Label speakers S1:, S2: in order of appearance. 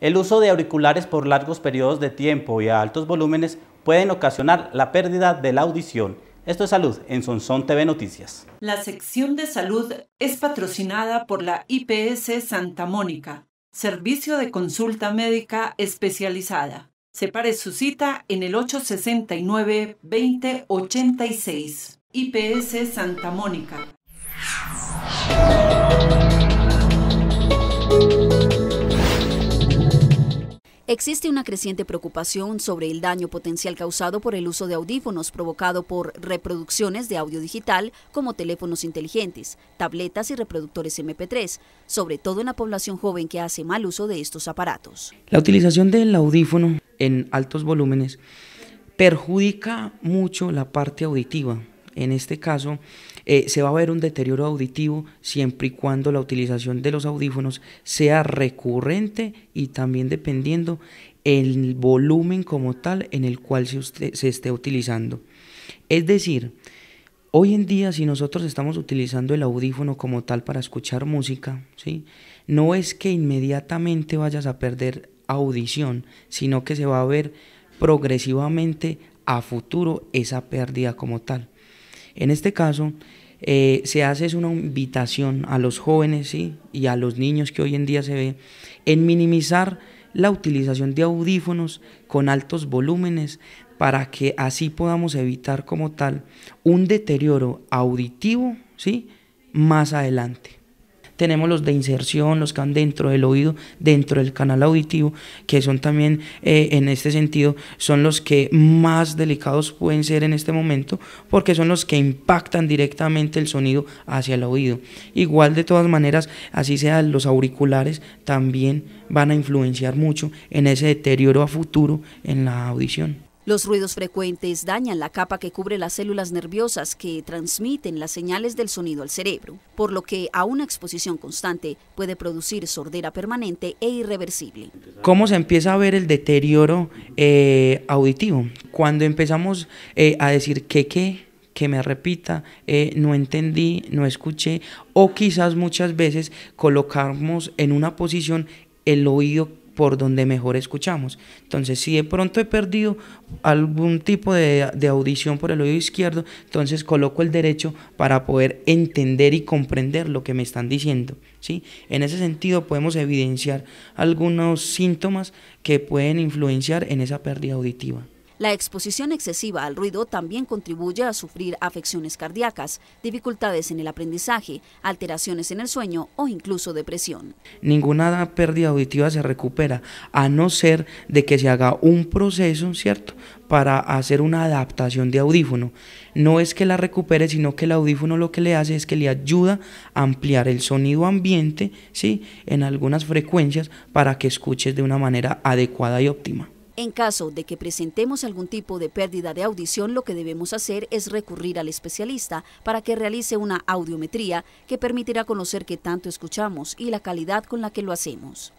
S1: El uso de auriculares por largos periodos de tiempo y a altos volúmenes pueden ocasionar la pérdida de la audición. Esto es Salud en Sonson TV Noticias.
S2: La sección
S1: de salud es patrocinada por la IPS Santa Mónica, servicio de consulta médica especializada. Separe su cita en el 869-2086. IPS Santa Mónica. Existe una creciente preocupación sobre el daño potencial causado por el uso de audífonos provocado por reproducciones de audio digital como teléfonos inteligentes, tabletas y reproductores MP3, sobre todo en la población joven que hace mal uso de estos aparatos.
S2: La utilización del audífono en altos volúmenes perjudica mucho la parte auditiva en este caso, eh, se va a ver un deterioro auditivo siempre y cuando la utilización de los audífonos sea recurrente y también dependiendo el volumen como tal en el cual se, usted, se esté utilizando. Es decir, hoy en día si nosotros estamos utilizando el audífono como tal para escuchar música, ¿sí? no es que inmediatamente vayas a perder audición, sino que se va a ver progresivamente a futuro esa pérdida como tal. En este caso, eh, se hace una invitación a los jóvenes y a los niños que hoy en día se ve en minimizar la utilización de audífonos con altos volúmenes para que así podamos evitar como tal un deterioro auditivo ¿sí? más adelante tenemos los de inserción, los que van dentro del oído, dentro del canal auditivo, que son también eh, en este sentido, son los que más delicados pueden ser en este momento, porque son los que impactan directamente el sonido hacia el oído. Igual de todas maneras, así sea los auriculares, también van a influenciar mucho en ese deterioro a futuro en la audición.
S1: Los ruidos frecuentes dañan la capa que cubre las células nerviosas que transmiten las señales del sonido al cerebro, por lo que a una exposición constante puede producir sordera permanente e
S2: irreversible. ¿Cómo se empieza a ver el deterioro eh, auditivo? Cuando empezamos eh, a decir que qué, que me repita, eh, no entendí, no escuché, o quizás muchas veces colocamos en una posición el oído por donde mejor escuchamos. Entonces, si de pronto he perdido algún tipo de, de, audición por el oído izquierdo, entonces coloco el derecho para poder entender y comprender lo que me están diciendo. ¿sí? En ese sentido, podemos evidenciar algunos síntomas que pueden influenciar en esa pérdida auditiva.
S1: La exposición excesiva al ruido también contribuye a sufrir afecciones cardíacas, dificultades en el aprendizaje, alteraciones en el sueño o incluso depresión.
S2: Ninguna pérdida auditiva se recupera a no ser de que se haga un proceso, ¿cierto?, para hacer una adaptación de audífono. No es que la recupere, sino que el audífono lo que le hace es que le ayuda a ampliar el sonido ambiente, ¿sí?, en algunas frecuencias para que escuches de una manera adecuada y óptima.
S1: En caso de que presentemos algún tipo de pérdida de audición, lo que debemos hacer es recurrir al especialista para que realice una audiometría que permitirá conocer qué tanto escuchamos y la calidad con la que lo hacemos.